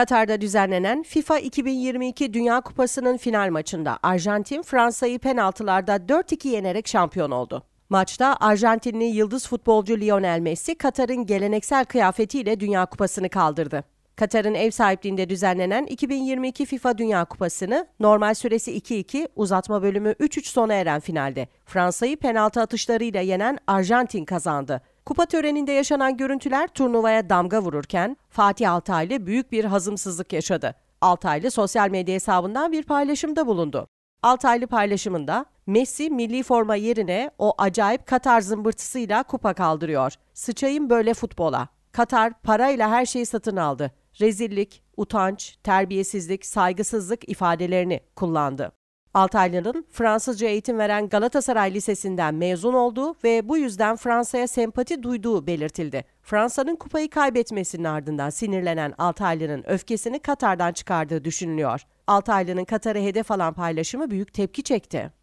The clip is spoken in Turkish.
Katar'da düzenlenen FIFA 2022 Dünya Kupası'nın final maçında Arjantin Fransa'yı penaltılarda 4-2 yenerek şampiyon oldu. Maçta Arjantinli yıldız futbolcu Lionel Messi Katar'ın geleneksel kıyafetiyle Dünya Kupası'nı kaldırdı. Katar'ın ev sahipliğinde düzenlenen 2022 FIFA Dünya Kupası'nı normal süresi 2-2, uzatma bölümü 3-3 sona eren finalde Fransa'yı penaltı atışlarıyla yenen Arjantin kazandı. Kupa töreninde yaşanan görüntüler turnuvaya damga vururken Fatih Altaylı büyük bir hazımsızlık yaşadı. Altaylı sosyal medya hesabından bir paylaşımda bulundu. Altaylı paylaşımında Messi milli forma yerine o acayip Katar zımbırtısıyla kupa kaldırıyor. Sıçayım böyle futbola. Katar parayla her şeyi satın aldı. Rezillik, utanç, terbiyesizlik, saygısızlık ifadelerini kullandı. Altaylı'nın Fransızca eğitim veren Galatasaray Lisesi'nden mezun olduğu ve bu yüzden Fransa'ya sempati duyduğu belirtildi. Fransa'nın kupayı kaybetmesinin ardından sinirlenen Altaylı'nın öfkesini Katar'dan çıkardığı düşünülüyor. Altaylı'nın Katar'ı hedef alan paylaşımı büyük tepki çekti.